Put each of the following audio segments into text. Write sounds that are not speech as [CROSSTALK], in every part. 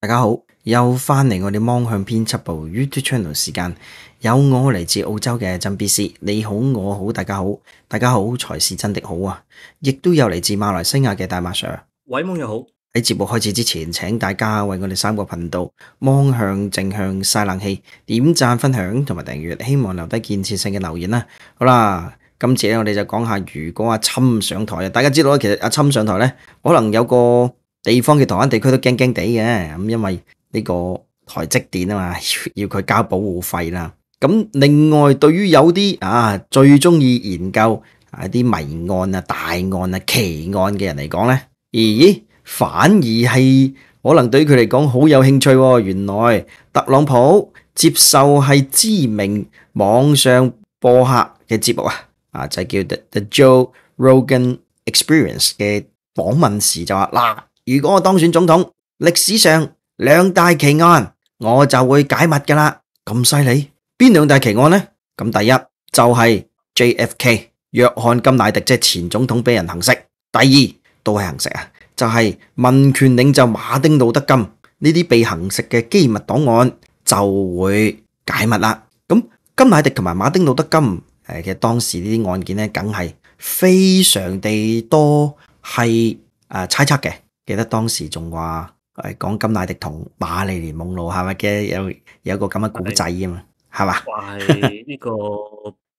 大家好，又翻嚟我哋《芒向编辑部 YouTube Channel》时间，有我嚟自澳洲嘅真 B C，你好我好，大家好，大家好才是真的好啊！亦都有嚟自马来西亚嘅大马 Sir，喂，网友好！喺节目开始之前，请大家为我哋三个频道《芒向正向晒冷气》点赞、分享同埋订阅，希望留低建设性嘅留言啦！好啦，今次咧，我哋就讲下如果阿侵上台，大家知道其实阿侵上台咧，可能有个。地方嘅台灣地區都驚驚地嘅，咁因為呢個台積電啊嘛，要 [LAUGHS] 要佢交保護費啦。咁另外，對於有啲啊最中意研究啊啲迷案啊、大案啊、奇案嘅人嚟講咧，咦？反而係可能對佢嚟講好有興趣喎。原來特朗普接受係知名網上播客嘅節目啊，啊就係叫 The The Joe Rogan Experience 嘅訪問時就話嗱。如果我当选总统，历史上两大奇案我就会解密噶啦，咁犀利？边两大奇案呢？咁第一就系 J.F.K. 约翰金乃迪，即系前总统俾人行食；第二都系行食啊，就系民权领袖马丁路德金呢啲被行食嘅机密档案就会解密啦。咁金乃迪同埋马丁路德金诶嘅当时呢啲案件呢，梗系非常地多系诶猜测嘅。记得当时仲话系讲金乃迪同玛丽莲梦露系咪嘅有有一个咁嘅古仔啊嘛系嘛？话系呢个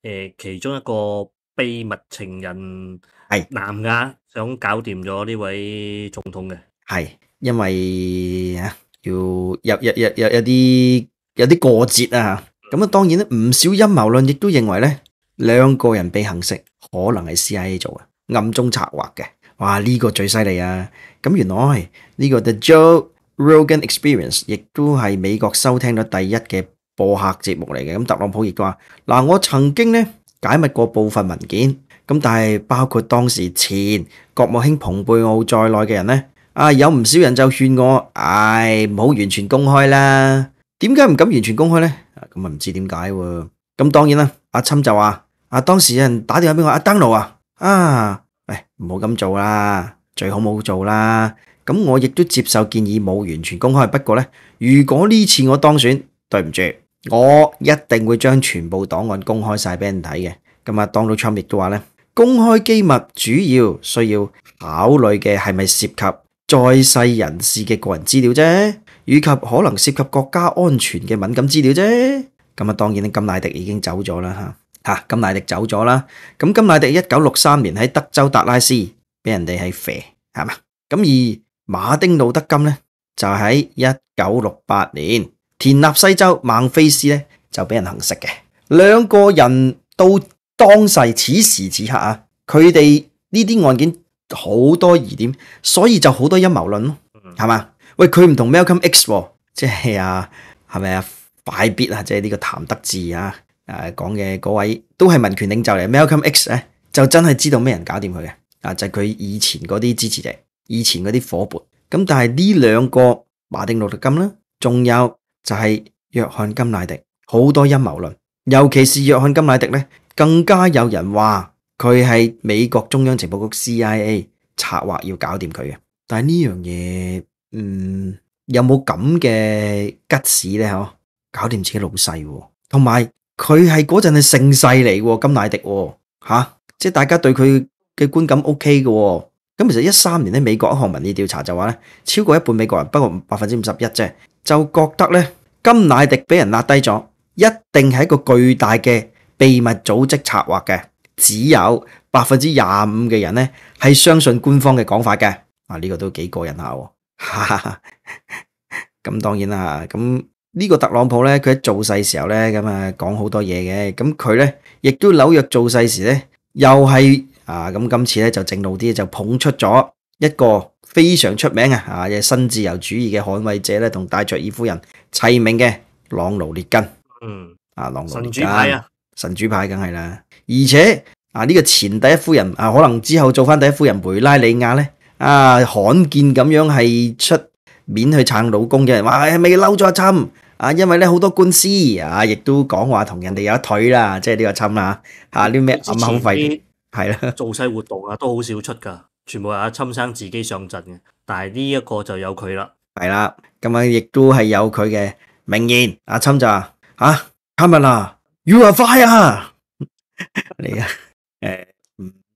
诶其中一个秘密情人系南亚想搞掂咗呢位总统嘅系，因为啊要有有有有有啲有啲过节啊，咁啊当然咧唔少阴谋论亦都认为咧两个人被行刑可能系 CIA 做嘅暗中策划嘅。哇！呢个最犀利啊！咁原来呢个 The Joe Rogan Experience 亦都系美国收听咗第一嘅播客节目嚟嘅。咁特朗普亦话：嗱，我曾经咧解密过部分文件，咁但系包括当时前国务卿蓬贝奥在内嘅人咧，啊有唔少人就劝我，唉冇完全公开啦。点解唔敢完全公开咧？咁啊唔知点解？咁当然啦，阿亲就话：啊，当时有人打电话俾我，阿登奴啊，啊！唔好咁做啦，最好冇做啦。咁我亦都接受建议冇完全公开，不过呢，如果呢次我当选，对唔住，我一定会将全部档案公开晒俾人睇嘅。咁啊，Trump 亦都话呢，公开机密主要需要考虑嘅系咪涉及在世人士嘅个人资料啫，以及可能涉及国家安全嘅敏感资料啫。咁啊，当然金乃迪已经走咗啦吓。吓，金乃迪走咗啦。咁金乃迪一九六三年喺德州达拉斯俾人哋系肥系嘛？咁而马丁路德金咧就喺一九六八年田纳西州孟菲斯咧就俾人行食嘅。两个人到当世此时此刻啊，佢哋呢啲案件好多疑点，所以就好多阴谋论咯，系嘛？喂，佢唔同 m a l c o l m X，即系啊，系咪啊？快别啊，即系呢个谭德志啊！诶講嘅嗰位都係民權領袖嚟 m a l o l m X 咧就真係知道咩人搞掂佢嘅，啊就係佢以前嗰啲支持者、以前嗰啲夥伴。咁但係呢兩個馬丁路德金啦，仲有就係約翰金乃迪，好多陰謀論，尤其是約翰金乃迪咧，更加有人話佢係美國中央情報局 CIA 策劃要搞掂佢嘅。但係呢樣嘢，嗯有冇咁嘅吉士咧？嗬，搞掂自己老細，同埋。佢係嗰陣係盛世嚟喎，金乃迪喎即係大家對佢嘅觀感 O K 嘅。咁其實一三年咧，美國一項民意調查就話咧，超過一半美國人，不過百分之五十一啫，就覺得咧金乃迪俾人壓低咗，一定係一個巨大嘅秘密組織策劃嘅。只有百分之廿五嘅人咧係相信官方嘅講法嘅。啊，呢個都幾過瘾下喎 [LAUGHS] 咁當然啦，咁。呢个特朗普咧，佢喺做势时候咧，咁啊讲好多嘢嘅。咁佢咧亦都纽约做势时咧，又系啊咁今次咧就正路啲，就捧出咗一个非常出名啊啊嘅新自由主义嘅捍卫者咧，同戴卓尔夫人齐名嘅朗奴列根。嗯，啊朗奴列根神主牌啊，神主派梗系啦。而且啊呢个前第一夫人啊，可能之后做翻第一夫人梅拉里亚咧，啊罕见咁样系出。免去撐老公嘅，哇！咪嬲咗阿侵啊！因為咧好多官司啊，亦都講話同人哋有一腿啦，即係呢個侵啦吓，啲咩暗口费系 [LAUGHS] 啦，做势活動啊，都好少出噶，全部係阿侵生自己上陣嘅。但係呢一個就有佢啦，係啦，咁晚亦都係有佢嘅名言。阿侵就嚇今日啊 u a f i f e 啊，[LAUGHS] 你啊，诶。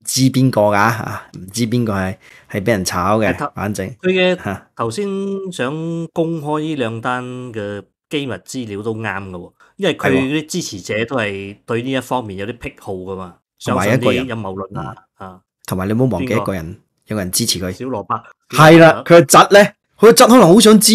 知邊個㗎？唔知邊個係係俾人炒嘅反正佢嘅嚇頭先想公開呢兩單嘅機密資料都啱噶，喎，因為佢啲支持者都係對呢一方面有啲癖好噶嘛，想一啲阴谋论啊，同埋你冇忘記一個人，有個人支持佢，小萝卜係啦，佢個侄咧，佢個侄可能好想知，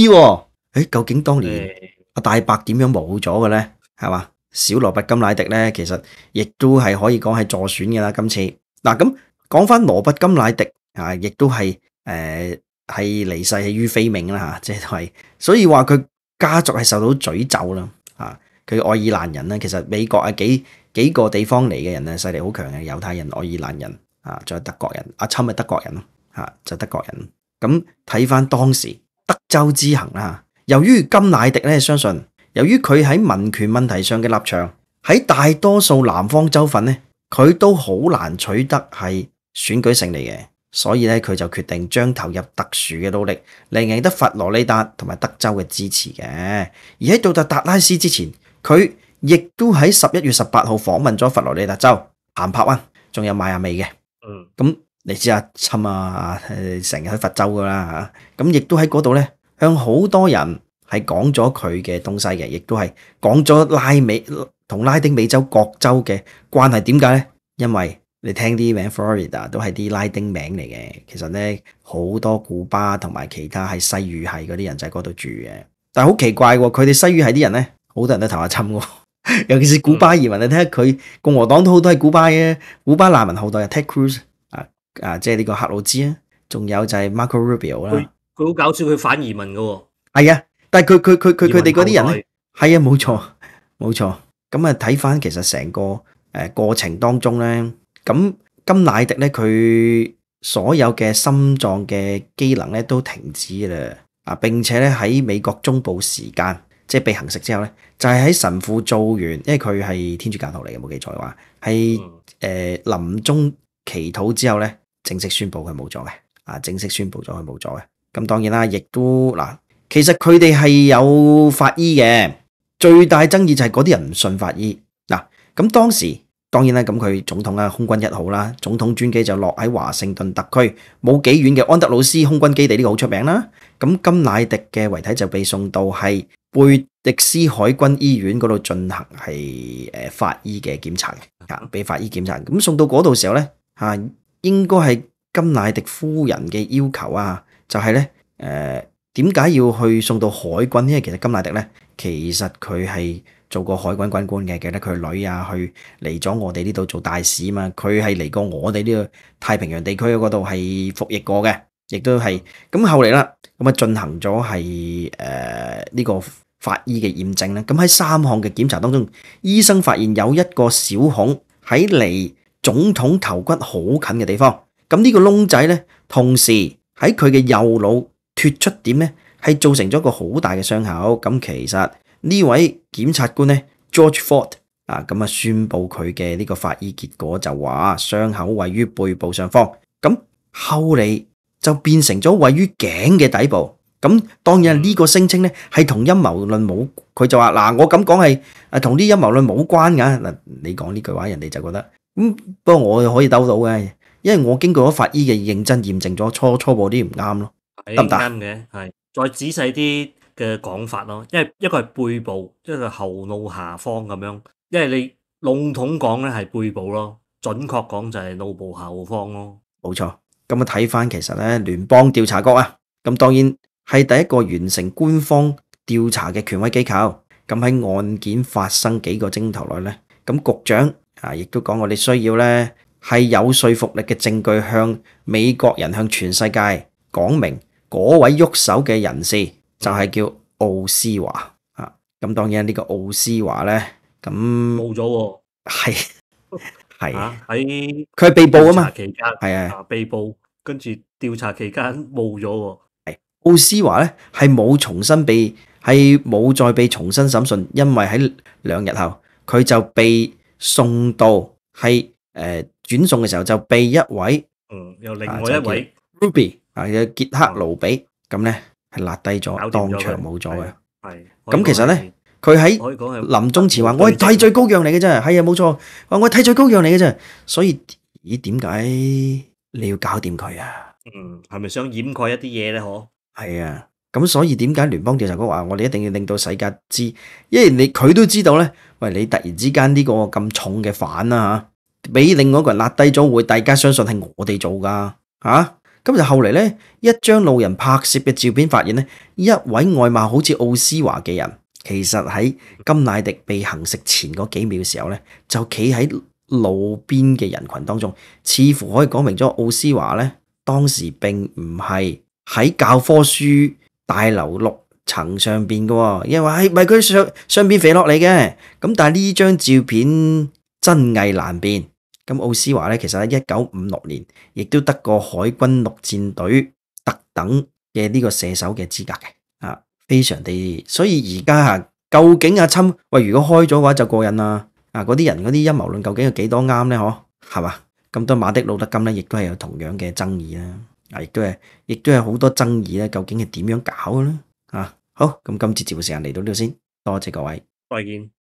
诶，究竟當年阿大伯點樣冇咗嘅咧？係嘛？小萝卜金乃迪咧，其實亦都係可以講係助選嘅啦，今次。嗱咁講翻羅伯金乃迪啊，亦都係诶系離世係於非命啦吓，即系所以話佢家族係受到詛咒啦啊！佢愛爾蘭人咧，其實美國啊幾几個地方嚟嘅人啊勢力好強嘅猶太人、愛爾蘭人啊，有德國人，阿秋系德國人咯嚇，就德國人。咁睇翻當時德州之行啦，由於金乃迪咧相信，由於佢喺民權問題上嘅立場喺大多數南方州份咧。佢都好难取得系选举胜利嘅，所以咧佢就决定将投入特殊嘅努力嚟赢得佛罗里达同埋德州嘅支持嘅。而喺到达达拉斯之前，佢亦都喺十一月十八号访问咗佛罗里达州咸拍湾，仲有迈阿密嘅。嗯，咁你知啊，寻啊，成日去佛州噶啦吓，咁亦都喺嗰度咧向好多人系讲咗佢嘅东西嘅，亦都系讲咗拉美。同拉丁美洲各州嘅關係點解呢？因為你聽啲名 Florida 都係啲拉丁名嚟嘅。其實呢，好多古巴同埋其他喺西語系嗰啲人就喺嗰度住嘅。但系好奇怪喎，佢哋西語系啲人呢，好多人都投下親喎。[LAUGHS] 尤其是古巴移民你睇下佢共和黨都好多係古巴嘅，古巴難民好多啊，Ted Cruz 啊啊，即係呢個克魯兹啊，仲有就係 Marco Rubio 啦。佢好搞笑，佢反移民嘅喎。係啊，但係佢佢佢佢佢哋嗰啲人咧，係啊，冇錯冇錯。咁啊，睇翻其實成個诶過程當中咧，咁金乃迪咧佢所有嘅心臟嘅機能咧都停止啦啊！並且咧喺美國中部時間，即系被行食之後咧，就係喺神父做完，因為佢係天主教徒嚟嘅冇記錯嘅話，系诶臨終祈禱之後咧，正式宣布佢冇咗嘅啊！正式宣布咗佢冇咗嘅。咁當然啦，亦都嗱，其實佢哋係有法醫嘅。最大爭議就係嗰啲人唔信法醫嗱，咁當時當然啦，咁佢總統啊，空軍一號啦，總統專機就落喺華盛頓特區冇幾遠嘅安德魯斯空軍基地呢個好出名啦。咁金乃迪嘅遺體就被送到係貝迪斯海軍醫院嗰度進行係诶法醫嘅檢查嘅，俾法醫檢查。咁送到嗰度時候咧，吓應該係金乃迪夫人嘅要求啊，就係咧誒。點解要去送到海軍為其實金乃迪咧，其實佢係做過海軍軍官嘅，記得佢女啊去嚟咗我哋呢度做大使嘛。佢係嚟過我哋呢個太平洋地區嗰度係服役過嘅，亦都係咁後嚟啦，咁啊進行咗係誒呢個法醫嘅驗證啦。咁喺三項嘅檢查當中，醫生發現有一個小孔喺離總統頭骨好近嘅地方。咁呢個窿仔咧，同時喺佢嘅右腦。脱出點呢，係造成咗個好大嘅傷口。咁其實呢位檢察官呢 g e o r g e Ford 啊，咁啊宣佈佢嘅呢個法醫結果就話，傷口位於背部上方。咁後嚟就變成咗位於頸嘅底部。咁當然呢個聲稱呢係同陰謀論冇，佢就話嗱，我咁講係啊，同啲陰謀論冇關㗎嗱。你講呢句話，人哋就覺得咁。不過我可以兜到嘅，因為我經過咗法醫嘅認真驗證咗，初初步啲唔啱咯。得唔啱嘅，系再仔细啲嘅讲法咯，因为一个系背部，一个系后脑下方咁样。因为你笼统讲咧系背部咯，准确讲就系脑部后方咯。冇错。咁啊睇翻其实咧联邦调查局啊，咁当然系第一个完成官方调查嘅权威机构。咁喺案件发生几个钟头内咧，咁局长啊亦都讲我哋需要咧系有说服力嘅证据向美国人向全世界讲明。嗰位喐手嘅人士就系叫奥斯华啊，咁当然呢个奥斯华咧咁冇咗，系系喺佢系被捕啊嘛，期间系啊被捕，跟住调查期间冇咗，奥斯华咧系冇重新被系冇再被重新审讯，因为喺两日后佢就被送到系诶转送嘅时候就被一位嗯，又另外一位 Ruby。啊杰克卢比咁咧系立低咗，当场冇咗嘅。系咁，其实咧佢喺临终前话：我系替罪羔羊嚟嘅啫。系啊，冇错。话我系替罪羔羊嚟嘅啫。所以咦，点解你要搞掂佢啊？嗯，系咪想掩盖一啲嘢咧？嗬，系啊。咁所以点解联邦调查局话我哋一定要令到世界知，因为你佢都知道咧。喂，你突然之间呢个咁重嘅反啊，俾另外一个人拉低咗，会大家相信系我哋做噶吓？咁就後嚟呢，一張路人拍攝嘅照片，發現呢，一位外貌好似奧斯華嘅人，其實喺金乃迪被行食前嗰幾秒嘅時候呢，就企喺路邊嘅人群當中，似乎可以講明咗奧斯華呢，當時並唔係喺教科書大樓六層上邊嘅，因為係咪佢上上邊墮落嚟嘅？咁但係呢張照片真偽難辨。咁奥斯华咧，其实喺一九五六年，亦都得过海军陆战队特等嘅呢个射手嘅资格嘅，啊，非常地。所以而家吓，究竟阿侵喂，如果开咗嘅话就过瘾啦，啊，嗰啲人嗰啲阴谋论究竟有几多啱咧？嗬，系嘛？咁多马的路德金咧，亦都系有同样嘅争议啦，啊，亦都系，亦都系好多争议咧。究竟系点样搞咧？啊，好，咁今次节目时间嚟到呢度先，多谢各位，再见。